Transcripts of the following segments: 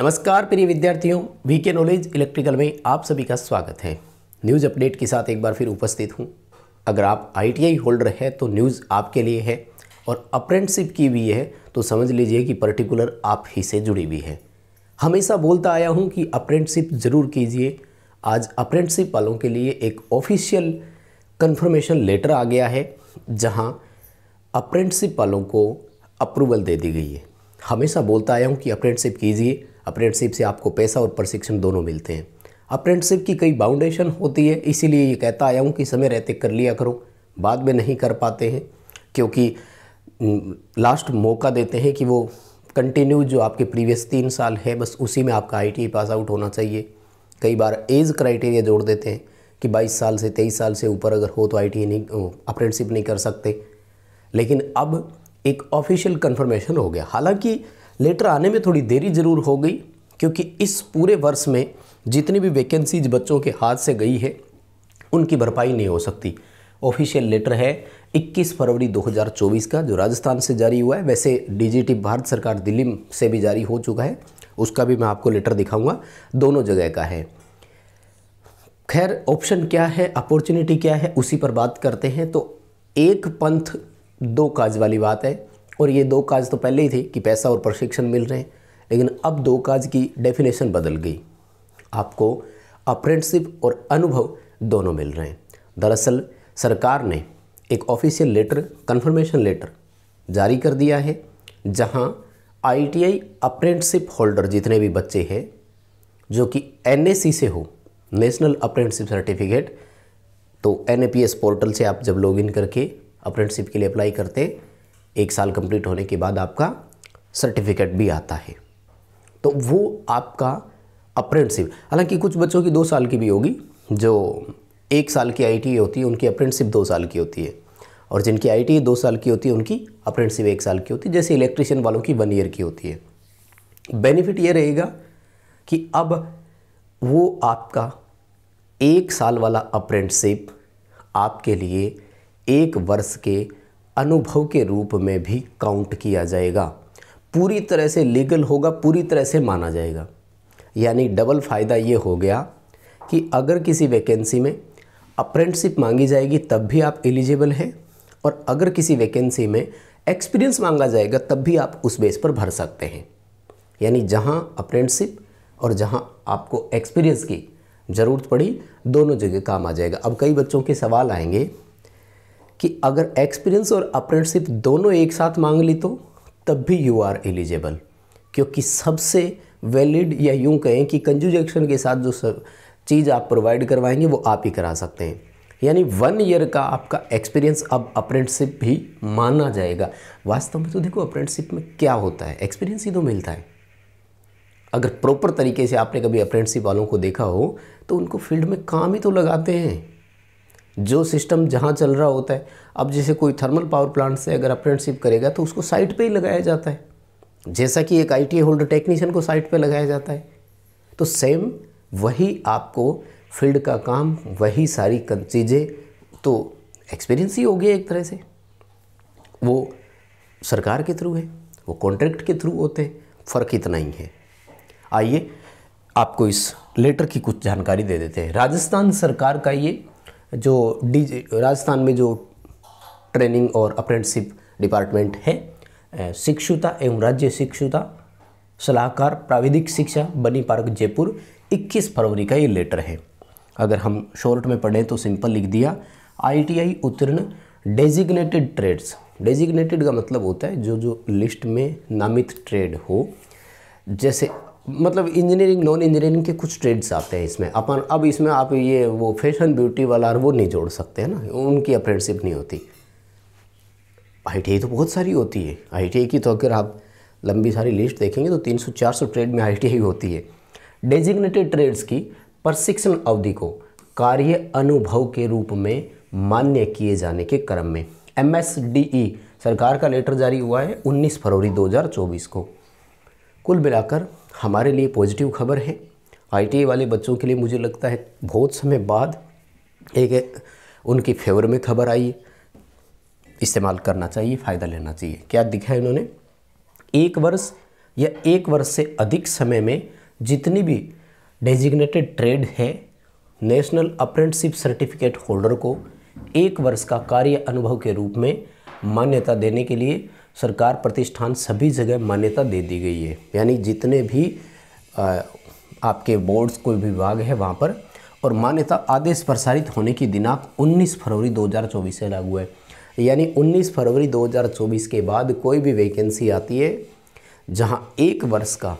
नमस्कार प्रिय विद्यार्थियों वी के नॉलेज इलेक्ट्रिकल में आप सभी का स्वागत है न्यूज़ अपडेट के साथ एक बार फिर उपस्थित हूँ अगर आप आईटीआई होल्डर हैं तो न्यूज़ आपके लिए है और अप्रेंटशिप की भी है तो समझ लीजिए कि पर्टिकुलर आप ही से जुड़ी हुई है हमेशा बोलता आया हूँ कि अप्रेंटशिप ज़रूर कीजिए आज अप्रेंटशिप वालों के लिए एक ऑफिशियल कन्फर्मेशन लेटर आ गया है जहाँ अप्रेंटशिप वालों को अप्रूवल दे दी गई है हमेशा बोलता आया हूँ कि अप्रेंटशिप कीजिए अप्रेंटशिप से आपको पैसा और प्रशिक्षण दोनों मिलते हैं अप्रेंटशिप की कई बाउंडेशन होती है इसीलिए ये कहता आया हूँ कि समय रहते कर लिया करो बाद में नहीं कर पाते हैं क्योंकि लास्ट मौका देते हैं कि वो कंटिन्यू जो आपके प्रीवियस तीन साल है बस उसी में आपका आई पास आउट होना चाहिए कई बार एज क्राइटेरिया जोड़ देते हैं कि 22 साल से 23 साल से ऊपर अगर हो तो आई नहीं अप्रेंटशिप नहीं कर सकते लेकिन अब एक ऑफिशियल कन्फर्मेशन हो गया हालांकि लेटर आने में थोड़ी देरी ज़रूर हो गई क्योंकि इस पूरे वर्ष में जितनी भी वैकेंसीज बच्चों के हाथ से गई है उनकी भरपाई नहीं हो सकती ऑफिशियल लेटर है 21 फरवरी 2024 का जो राजस्थान से जारी हुआ है वैसे डीजीटी भारत सरकार दिल्ली से भी जारी हो चुका है उसका भी मैं आपको लेटर दिखाऊंगा दोनों जगह का है खैर ऑप्शन क्या है अपॉर्चुनिटी क्या है उसी पर बात करते हैं तो एक पंथ दो काज वाली बात है और ये दो काज तो पहले ही थे कि पैसा और प्रशिक्षण मिल रहे हैं लेकिन अब दो काज की डेफिनेशन बदल गई आपको अप्रेंटशिप और अनुभव दोनों मिल रहे हैं दरअसल सरकार ने एक ऑफिशियल लेटर कन्फर्मेशन लेटर जारी कर दिया है जहां आईटीआई अप्रेंटशिप होल्डर जितने भी बच्चे हैं जो कि सी से हो नेशनल अप्रेंटशिप सर्टिफिकेट तो एन पोर्टल से आप जब लॉगिन करके अप्रेंटशिप के लिए अप्लाई करते हैं एक साल कंप्लीट होने के बाद आपका सर्टिफिकेट भी आता है तो वो आपका अप्रेंटशिप हालांकि कुछ बच्चों की दो साल की भी होगी जो एक साल की आई होती है उनकी अप्रेंटशिप दो साल की होती है और जिनकी आई दो साल की होती है उनकी अप्रेंटशिप एक साल की होती है जैसे इलेक्ट्रिशियन वालों की वन ईयर की होती है बेनिफिट ये रहेगा कि अब वो आपका एक साल वाला अप्रेंटशिप आपके लिए एक वर्ष के अनुभव के रूप में भी काउंट किया जाएगा पूरी तरह से लीगल होगा पूरी तरह से माना जाएगा यानी डबल फ़ायदा ये हो गया कि अगर किसी वैकेंसी में अप्रेंटशिप मांगी जाएगी तब भी आप एलिजिबल हैं और अगर किसी वैकेंसी में एक्सपीरियंस मांगा जाएगा तब भी आप उस बेस पर भर सकते हैं यानी जहाँ अप्रेंटशिप और जहाँ आपको एक्सपीरियंस की ज़रूरत पड़ी दोनों जगह काम आ जाएगा अब कई बच्चों के सवाल आएंगे कि अगर एक्सपीरियंस और अप्रेंटशिप दोनों एक साथ मांग ली तो तब भी यू आर एलिजिबल क्योंकि सबसे वैलिड या यूँ कहें कि कंजुजेक्शन के साथ जो सब चीज़ आप प्रोवाइड करवाएंगे वो आप ही करा सकते हैं यानी वन ईयर का आपका एक्सपीरियंस अब अप्रेंटशिप भी माना जाएगा वास्तव में तो देखो अप्रेंटशिप में क्या होता है एक्सपीरियंस ही तो मिलता है अगर प्रॉपर तरीके से आपने कभी अप्रेंटशिप वालों को देखा हो तो उनको फील्ड में काम ही तो लगाते हैं जो सिस्टम जहाँ चल रहा होता है अब जैसे कोई थर्मल पावर प्लांट से अगर अप्रेंटशिप करेगा तो उसको साइट पे ही लगाया जाता है जैसा कि एक आई होल्डर टेक्नीशियन को साइट पे लगाया जाता है तो सेम वही आपको फील्ड का काम वही सारी चीज़ें तो एक्सपीरियंस ही हो गया एक तरह से वो सरकार के थ्रू है वो कॉन्ट्रैक्ट के थ्रू होते हैं फ़र्क इतना ही है आइए आपको इस लेटर की कुछ जानकारी दे देते हैं राजस्थान सरकार का ये जो डी राजस्थान में जो ट्रेनिंग और अप्रेंटिसिप डिपार्टमेंट है शिक्षुता एवं राज्य शिक्षुता सलाहकार प्राविधिक शिक्षा बनी पार्क जयपुर 21 फरवरी का ये लेटर है अगर हम शॉर्ट में पढ़ें तो सिंपल लिख दिया आईटीआई उत्तीर्ण डेजिग्नेटेड ट्रेड्स डेजिग्नेटेड का मतलब होता है जो जो लिस्ट में नामित ट्रेड हो जैसे मतलब इंजीनियरिंग नॉन इंजीनियरिंग के कुछ ट्रेड्स आते हैं इसमें अपन अब इसमें आप ये वो फैशन ब्यूटी वाला वो नहीं जोड़ सकते हैं ना उनकी अप्रेंटशिप नहीं होती आई तो बहुत सारी होती है आई की तो अगर आप लंबी सारी लिस्ट देखेंगे तो 300-400 ट्रेड में आई होती है डेजिग्नेटेड ट्रेड्स की प्रशिक्षण अवधि को कार्य अनुभव के रूप में मान्य किए जाने के क्रम में एम e सरकार का लेटर जारी हुआ है उन्नीस फरवरी दो को कुल मिलाकर हमारे लिए पॉजिटिव खबर है आई वाले बच्चों के लिए मुझे लगता है बहुत समय बाद एक उनकी फेवर में खबर आई इस्तेमाल करना चाहिए फ़ायदा लेना चाहिए क्या दिखा है इन्होंने एक वर्ष या एक वर्ष से अधिक समय में जितनी भी डेजिग्नेटेड ट्रेड है नेशनल अप्रेंटिसिप सर्टिफिकेट होल्डर को एक वर्ष का कार्य अनुभव के रूप में मान्यता देने के लिए सरकार प्रतिष्ठान सभी जगह मान्यता दे दी गई है यानी जितने भी आ, आपके बोर्ड्स कोई विभाग है वहाँ पर और मान्यता आदेश प्रसारित होने की दिनांक 19 फरवरी 2024 से लागू है यानी 19 फरवरी 2024 के बाद कोई भी वैकेंसी आती है जहाँ एक वर्ष का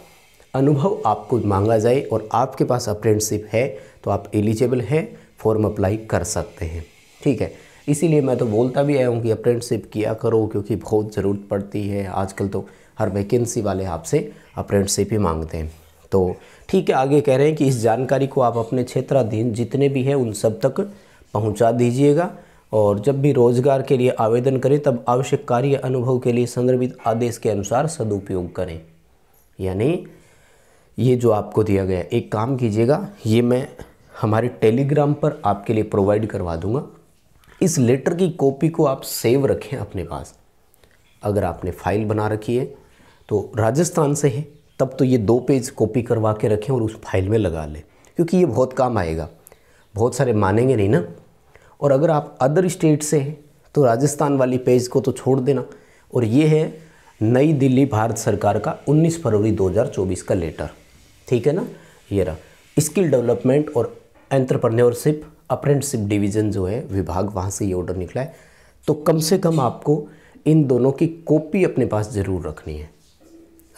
अनुभव आपको मांगा जाए और आपके पास अप्रेंटशिप है तो आप एलिजिबल हैं फॉर्म अप्लाई कर सकते हैं ठीक है इसीलिए मैं तो बोलता भी आया हूँ कि अप्रेंटशिप किया करो क्योंकि बहुत ज़रूरत पड़ती है आजकल तो हर वैकेंसी वाले आपसे अप्रेंटशिप ही मांगते हैं तो ठीक है आगे कह रहे हैं कि इस जानकारी को आप अपने क्षेत्राधीन जितने भी हैं उन सब तक पहुँचा दीजिएगा और जब भी रोजगार के लिए आवेदन करें तब आवश्यक कार्य अनुभव के लिए संदर्भित आदेश के अनुसार सदुपयोग करें यानी ये जो आपको दिया गया एक काम कीजिएगा ये मैं हमारे टेलीग्राम पर आपके लिए प्रोवाइड करवा दूंगा इस लेटर की कॉपी को आप सेव रखें अपने पास अगर आपने फाइल बना रखी है तो राजस्थान से है तब तो ये दो पेज कॉपी करवा के रखें और उस फाइल में लगा लें क्योंकि ये बहुत काम आएगा बहुत सारे मानेंगे नहीं ना और अगर आप अदर स्टेट से हैं तो राजस्थान वाली पेज को तो छोड़ देना और ये है नई दिल्ली भारत सरकार का 19 फरवरी 2024 का लेटर ठीक है ना ये रहा स्किल डेवलपमेंट और एंट्रप्रन्योरशिप अप्रेंटशिप डिवीज़न जो है विभाग वहाँ से ये ऑर्डर निकला है तो कम से कम आपको इन दोनों की कॉपी अपने पास ज़रूर रखनी है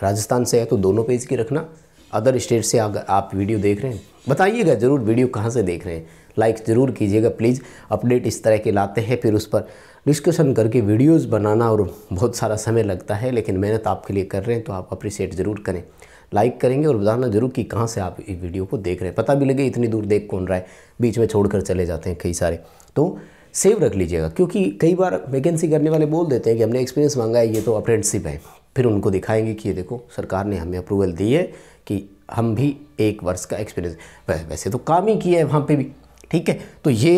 राजस्थान से है तो दोनों पेज की रखना अदर स्टेट से अगर आप वीडियो देख रहे हैं बताइएगा ज़रूर वीडियो कहाँ से देख रहे हैं लाइक ज़रूर कीजिएगा प्लीज़ अपडेट इस तरह के लाते हैं फिर उस पर डिस्कशन करके वीडियोस बनाना और बहुत सारा समय लगता है लेकिन मेहनत आपके लिए कर रहे हैं तो आप अप्रिशिएट ज़रूर करें लाइक करेंगे और बताना जरूर कि कहाँ से आप इस वीडियो को देख रहे हैं पता भी लगे इतनी दूर देख कौन रहा है बीच में छोड़ चले जाते हैं कई सारे तो सेव रख लीजिएगा क्योंकि कई बार वैकेंसी करने वाले बोल देते हैं कि हमने एक्सपीरियंस मांगा है ये तो अप्रेंटसिप है फिर उनको दिखाएंगे कि ये देखो सरकार ने हमें अप्रूवल दी है कि हम भी एक वर्ष का एक्सपीरियंस वैसे तो काम ही किया है वहाँ पर भी ठीक है तो ये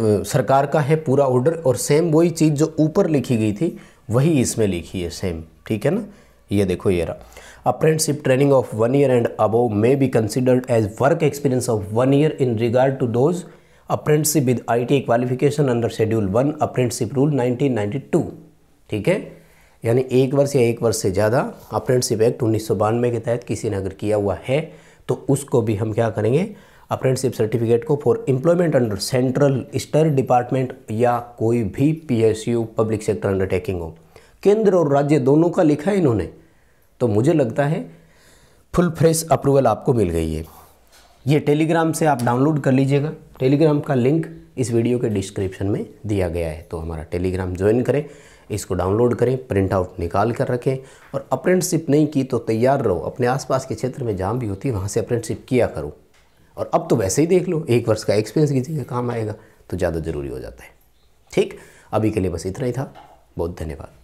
सरकार का है पूरा ऑर्डर और सेम वही चीज़ जो ऊपर लिखी गई थी वही इसमें लिखी है सेम ठीक है ना ये देखो ये रहा apprenticeship training of one year and above may be considered as work experience of one year in regard to those apprenticeship with T qualification under schedule one apprenticeship rule 1992 ठीक है यानी एक वर्ष या एक वर्ष से ज़्यादा अप्रेंटशिप एक्ट उन्नीस के तहत किसी ने अगर किया हुआ है तो उसको भी हम क्या करेंगे अप्रेंटशिप सर्टिफिकेट को फॉर एम्प्लॉयमेंट अंडर सेंट्रल स्टर डिपार्टमेंट या कोई भी पीएसयू पब्लिक सेक्टर अंडरटेकिंग हो केंद्र और राज्य दोनों का लिखा है इन्होंने तो मुझे लगता है फुल फ्रेश अप्रूवल आपको मिल गई है ये टेलीग्राम से आप डाउनलोड कर लीजिएगा टेलीग्राम का लिंक इस वीडियो के डिस्क्रिप्शन में दिया गया है तो हमारा टेलीग्राम ज्वाइन करें इसको डाउनलोड करें प्रिंट आउट निकाल कर रखें और अप्रेंटशिप नहीं की तो तैयार रहो अपने आसपास के क्षेत्र में जहाँ भी होती है वहाँ से अप्रेंटशिप किया करो और अब तो वैसे ही देख लो एक वर्ष का एक्सपीरियंस किसी के काम आएगा तो ज़्यादा ज़रूरी हो जाता है ठीक अभी के लिए बस इतना ही था बहुत धन्यवाद